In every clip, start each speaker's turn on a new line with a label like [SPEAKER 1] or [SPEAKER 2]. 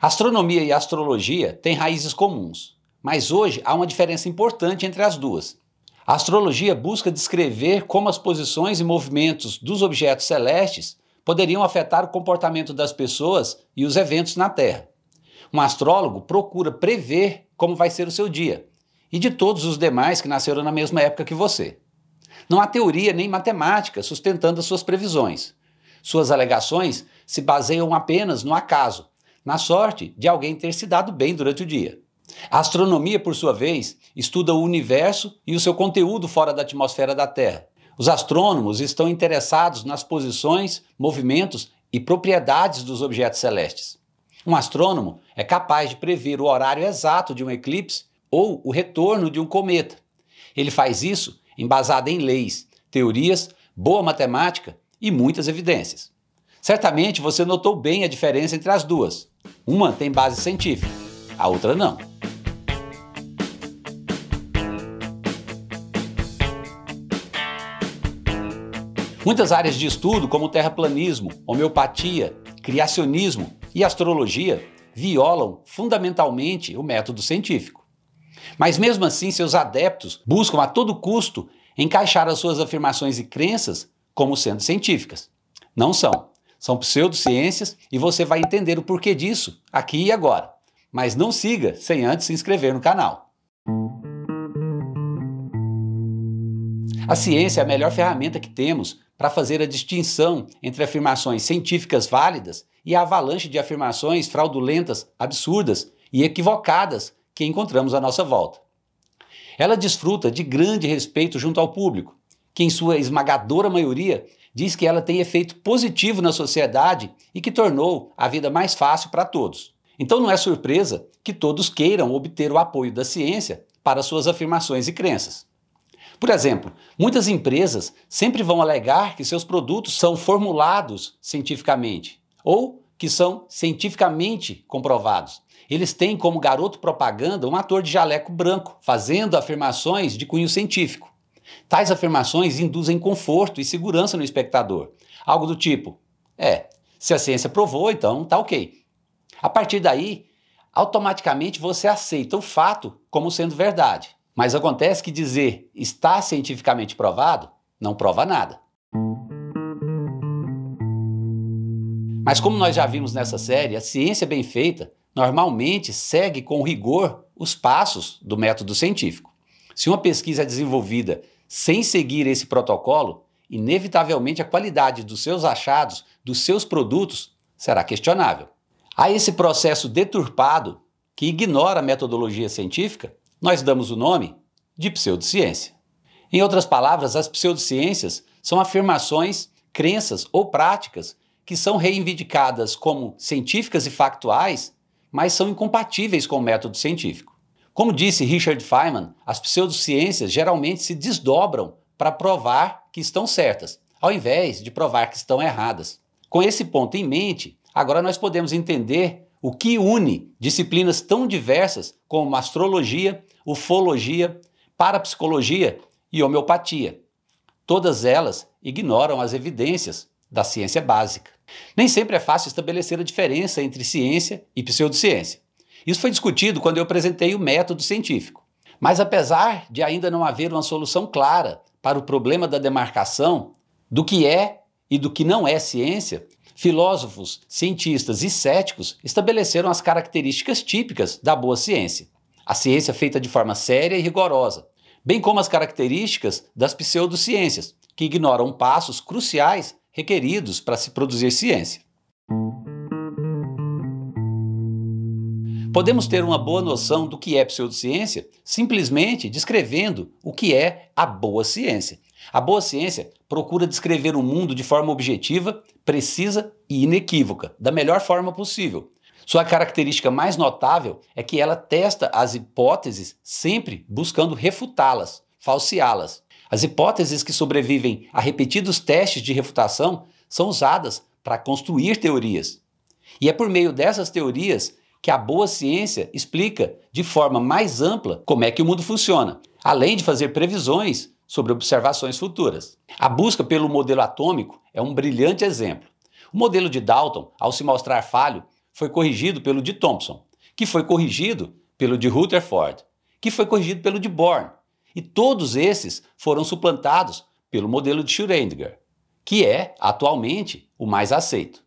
[SPEAKER 1] Astronomia e astrologia têm raízes comuns, mas hoje há uma diferença importante entre as duas. A astrologia busca descrever como as posições e movimentos dos objetos celestes poderiam afetar o comportamento das pessoas e os eventos na Terra. Um astrólogo procura prever como vai ser o seu dia e de todos os demais que nasceram na mesma época que você. Não há teoria nem matemática sustentando as suas previsões. Suas alegações se baseiam apenas no acaso, na sorte de alguém ter se dado bem durante o dia. A astronomia, por sua vez, estuda o universo e o seu conteúdo fora da atmosfera da Terra. Os astrônomos estão interessados nas posições, movimentos e propriedades dos objetos celestes. Um astrônomo é capaz de prever o horário exato de um eclipse ou o retorno de um cometa. Ele faz isso embasado em leis, teorias, boa matemática e muitas evidências. Certamente você notou bem a diferença entre as duas. Uma tem base científica, a outra não. Muitas áreas de estudo, como terraplanismo, homeopatia, criacionismo e astrologia, violam fundamentalmente o método científico. Mas mesmo assim, seus adeptos buscam a todo custo encaixar as suas afirmações e crenças como sendo científicas. Não são. São pseudociências e você vai entender o porquê disso aqui e agora. Mas não siga sem antes se inscrever no canal. A ciência é a melhor ferramenta que temos para fazer a distinção entre afirmações científicas válidas e a avalanche de afirmações fraudulentas, absurdas e equivocadas que encontramos à nossa volta. Ela desfruta de grande respeito junto ao público, que em sua esmagadora maioria diz que ela tem efeito positivo na sociedade e que tornou a vida mais fácil para todos. Então não é surpresa que todos queiram obter o apoio da ciência para suas afirmações e crenças. Por exemplo, muitas empresas sempre vão alegar que seus produtos são formulados cientificamente ou que são cientificamente comprovados. Eles têm como garoto propaganda um ator de jaleco branco fazendo afirmações de cunho científico. Tais afirmações induzem conforto e segurança no espectador. Algo do tipo: é, se a ciência provou, então tá ok. A partir daí, automaticamente você aceita o fato como sendo verdade. Mas acontece que dizer está cientificamente provado não prova nada. Mas como nós já vimos nessa série, a ciência bem feita normalmente segue com rigor os passos do método científico. Se uma pesquisa é desenvolvida sem seguir esse protocolo, inevitavelmente a qualidade dos seus achados, dos seus produtos, será questionável. A esse processo deturpado, que ignora a metodologia científica, nós damos o nome de pseudociência. Em outras palavras, as pseudociências são afirmações, crenças ou práticas que são reivindicadas como científicas e factuais, mas são incompatíveis com o método científico. Como disse Richard Feynman, as pseudociências geralmente se desdobram para provar que estão certas, ao invés de provar que estão erradas. Com esse ponto em mente, agora nós podemos entender o que une disciplinas tão diversas como astrologia, ufologia, parapsicologia e homeopatia. Todas elas ignoram as evidências da ciência básica. Nem sempre é fácil estabelecer a diferença entre ciência e pseudociência. Isso foi discutido quando eu apresentei o método científico. Mas apesar de ainda não haver uma solução clara para o problema da demarcação do que é e do que não é ciência, filósofos, cientistas e céticos estabeleceram as características típicas da boa ciência. A ciência feita de forma séria e rigorosa, bem como as características das pseudociências, que ignoram passos cruciais requeridos para se produzir ciência. Podemos ter uma boa noção do que é pseudociência simplesmente descrevendo o que é a boa ciência. A boa ciência procura descrever o mundo de forma objetiva, precisa e inequívoca, da melhor forma possível. Sua característica mais notável é que ela testa as hipóteses sempre buscando refutá-las, falseá-las. As hipóteses que sobrevivem a repetidos testes de refutação são usadas para construir teorias. E é por meio dessas teorias que a boa ciência explica de forma mais ampla como é que o mundo funciona, além de fazer previsões sobre observações futuras. A busca pelo modelo atômico é um brilhante exemplo. O modelo de Dalton, ao se mostrar falho, foi corrigido pelo de Thomson, que foi corrigido pelo de Rutherford, que foi corrigido pelo de Born, e todos esses foram suplantados pelo modelo de Schrödinger, que é, atualmente, o mais aceito.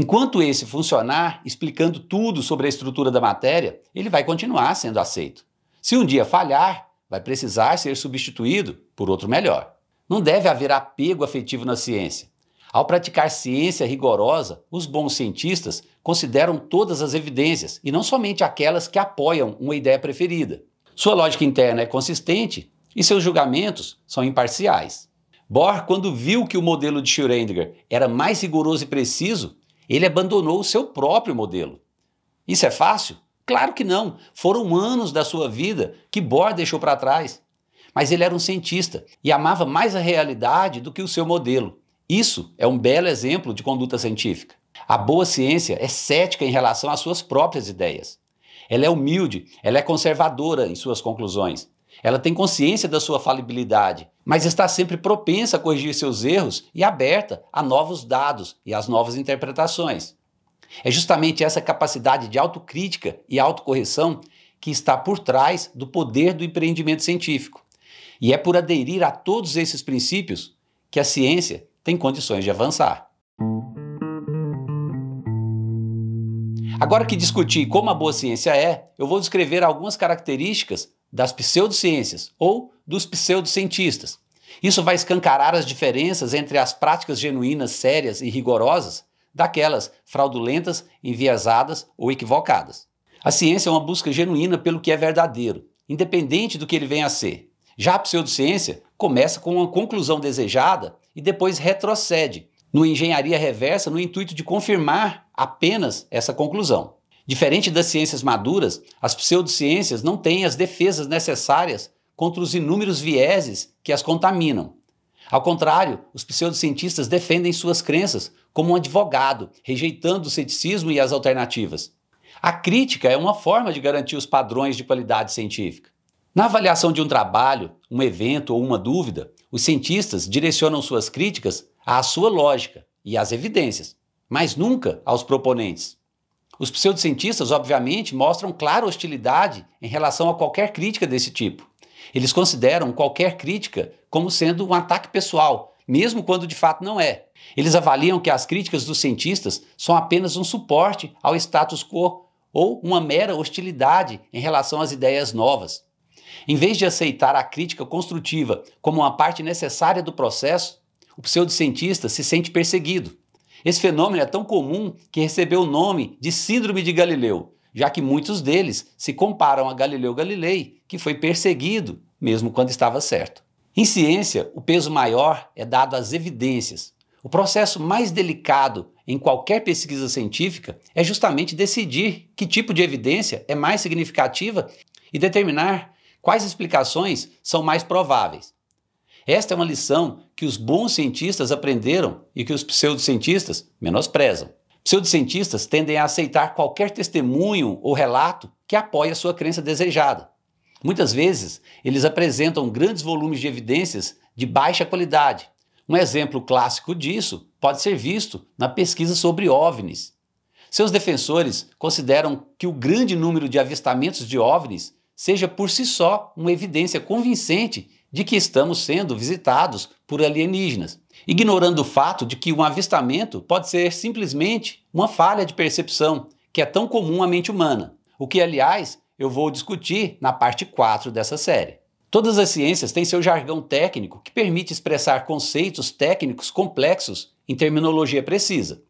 [SPEAKER 1] Enquanto esse funcionar explicando tudo sobre a estrutura da matéria, ele vai continuar sendo aceito. Se um dia falhar, vai precisar ser substituído por outro melhor. Não deve haver apego afetivo na ciência. Ao praticar ciência rigorosa, os bons cientistas consideram todas as evidências e não somente aquelas que apoiam uma ideia preferida. Sua lógica interna é consistente e seus julgamentos são imparciais. Bohr, quando viu que o modelo de Schrödinger era mais rigoroso e preciso, ele abandonou o seu próprio modelo. Isso é fácil? Claro que não. Foram anos da sua vida que Bohr deixou para trás. Mas ele era um cientista e amava mais a realidade do que o seu modelo. Isso é um belo exemplo de conduta científica. A boa ciência é cética em relação às suas próprias ideias. Ela é humilde, ela é conservadora em suas conclusões. Ela tem consciência da sua falibilidade mas está sempre propensa a corrigir seus erros e aberta a novos dados e às novas interpretações. É justamente essa capacidade de autocrítica e autocorreção que está por trás do poder do empreendimento científico. E é por aderir a todos esses princípios que a ciência tem condições de avançar. Agora que discuti como a boa ciência é, eu vou descrever algumas características das pseudociências ou dos pseudocientistas. Isso vai escancarar as diferenças entre as práticas genuínas, sérias e rigorosas daquelas fraudulentas, enviesadas ou equivocadas. A ciência é uma busca genuína pelo que é verdadeiro, independente do que ele venha a ser. Já a pseudociência começa com uma conclusão desejada e depois retrocede, no engenharia reversa, no intuito de confirmar apenas essa conclusão. Diferente das ciências maduras, as pseudociências não têm as defesas necessárias contra os inúmeros vieses que as contaminam. Ao contrário, os pseudocientistas defendem suas crenças como um advogado, rejeitando o ceticismo e as alternativas. A crítica é uma forma de garantir os padrões de qualidade científica. Na avaliação de um trabalho, um evento ou uma dúvida, os cientistas direcionam suas críticas à sua lógica e às evidências, mas nunca aos proponentes. Os pseudocientistas, obviamente, mostram clara hostilidade em relação a qualquer crítica desse tipo. Eles consideram qualquer crítica como sendo um ataque pessoal, mesmo quando de fato não é. Eles avaliam que as críticas dos cientistas são apenas um suporte ao status quo ou uma mera hostilidade em relação às ideias novas. Em vez de aceitar a crítica construtiva como uma parte necessária do processo, o pseudocientista se sente perseguido. Esse fenômeno é tão comum que recebeu o nome de Síndrome de Galileu já que muitos deles se comparam a Galileu Galilei, que foi perseguido, mesmo quando estava certo. Em ciência, o peso maior é dado às evidências. O processo mais delicado em qualquer pesquisa científica é justamente decidir que tipo de evidência é mais significativa e determinar quais explicações são mais prováveis. Esta é uma lição que os bons cientistas aprenderam e que os pseudocientistas menosprezam. Pseudocientistas tendem a aceitar qualquer testemunho ou relato que apoie a sua crença desejada. Muitas vezes, eles apresentam grandes volumes de evidências de baixa qualidade. Um exemplo clássico disso pode ser visto na pesquisa sobre OVNIs. Seus defensores consideram que o grande número de avistamentos de OVNIs seja por si só uma evidência convincente de que estamos sendo visitados por alienígenas ignorando o fato de que um avistamento pode ser simplesmente uma falha de percepção, que é tão comum à mente humana, o que, aliás, eu vou discutir na parte 4 dessa série. Todas as ciências têm seu jargão técnico que permite expressar conceitos técnicos complexos em terminologia precisa.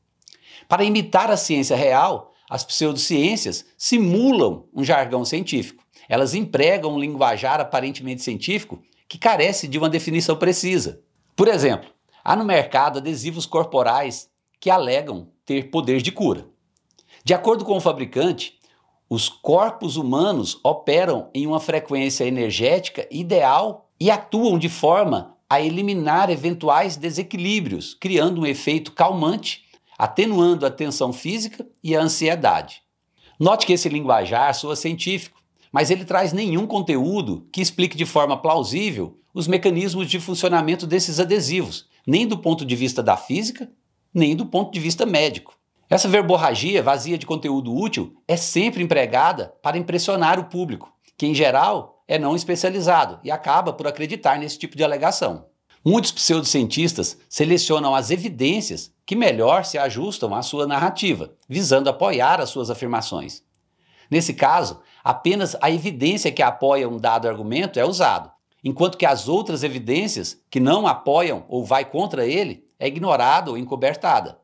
[SPEAKER 1] Para imitar a ciência real, as pseudociências simulam um jargão científico. Elas empregam um linguajar aparentemente científico que carece de uma definição precisa. Por exemplo, Há no mercado adesivos corporais que alegam ter poder de cura. De acordo com o fabricante, os corpos humanos operam em uma frequência energética ideal e atuam de forma a eliminar eventuais desequilíbrios, criando um efeito calmante, atenuando a tensão física e a ansiedade. Note que esse linguajar soa científico, mas ele traz nenhum conteúdo que explique de forma plausível os mecanismos de funcionamento desses adesivos, nem do ponto de vista da física, nem do ponto de vista médico. Essa verborragia vazia de conteúdo útil é sempre empregada para impressionar o público, que em geral é não especializado e acaba por acreditar nesse tipo de alegação. Muitos pseudocientistas selecionam as evidências que melhor se ajustam à sua narrativa, visando apoiar as suas afirmações. Nesse caso, apenas a evidência que apoia um dado argumento é usado, enquanto que as outras evidências que não apoiam ou vai contra ele é ignorada ou encobertada.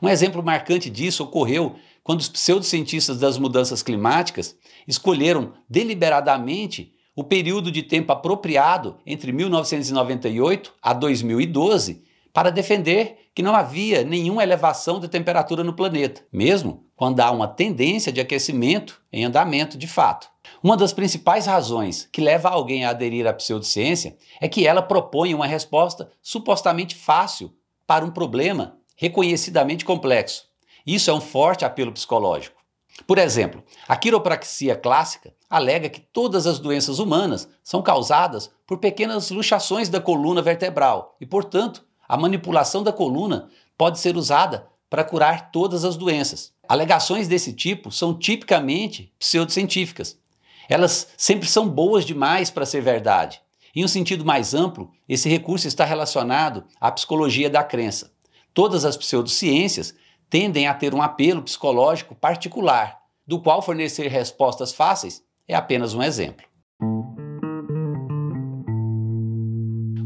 [SPEAKER 1] Um exemplo marcante disso ocorreu quando os pseudocientistas das mudanças climáticas escolheram deliberadamente o período de tempo apropriado entre 1998 a 2012 para defender que não havia nenhuma elevação de temperatura no planeta, mesmo quando há uma tendência de aquecimento em andamento de fato. Uma das principais razões que leva alguém a aderir à pseudociência é que ela propõe uma resposta supostamente fácil para um problema reconhecidamente complexo. Isso é um forte apelo psicológico. Por exemplo, a quiropraxia clássica alega que todas as doenças humanas são causadas por pequenas luxações da coluna vertebral e, portanto, a manipulação da coluna pode ser usada para curar todas as doenças. Alegações desse tipo são tipicamente pseudocientíficas, elas sempre são boas demais para ser verdade. Em um sentido mais amplo, esse recurso está relacionado à psicologia da crença. Todas as pseudociências tendem a ter um apelo psicológico particular, do qual fornecer respostas fáceis é apenas um exemplo.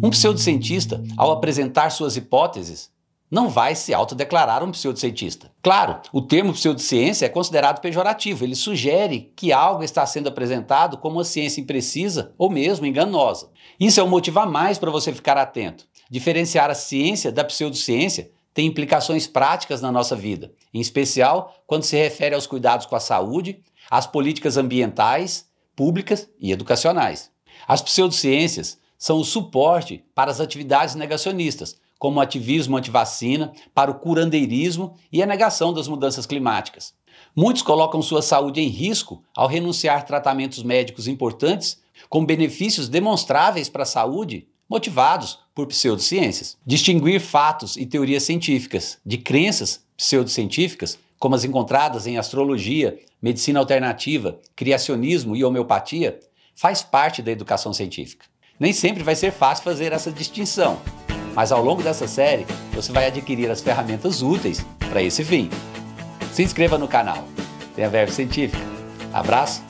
[SPEAKER 1] Um pseudocientista, ao apresentar suas hipóteses, não vai se autodeclarar um pseudocientista. Claro, o termo pseudociência é considerado pejorativo, ele sugere que algo está sendo apresentado como uma ciência imprecisa ou mesmo enganosa. Isso é um motivo a mais para você ficar atento. Diferenciar a ciência da pseudociência tem implicações práticas na nossa vida, em especial quando se refere aos cuidados com a saúde, às políticas ambientais, públicas e educacionais. As pseudociências são o suporte para as atividades negacionistas, como o ativismo antivacina, para o curandeirismo e a negação das mudanças climáticas. Muitos colocam sua saúde em risco ao renunciar a tratamentos médicos importantes com benefícios demonstráveis para a saúde, motivados por pseudociências. Distinguir fatos e teorias científicas de crenças pseudocientíficas, como as encontradas em astrologia, medicina alternativa, criacionismo e homeopatia, faz parte da educação científica. Nem sempre vai ser fácil fazer essa distinção, mas ao longo dessa série você vai adquirir as ferramentas úteis para esse fim. Se inscreva no canal. Tenha Verbo científica. Abraço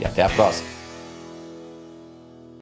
[SPEAKER 1] e até a próxima.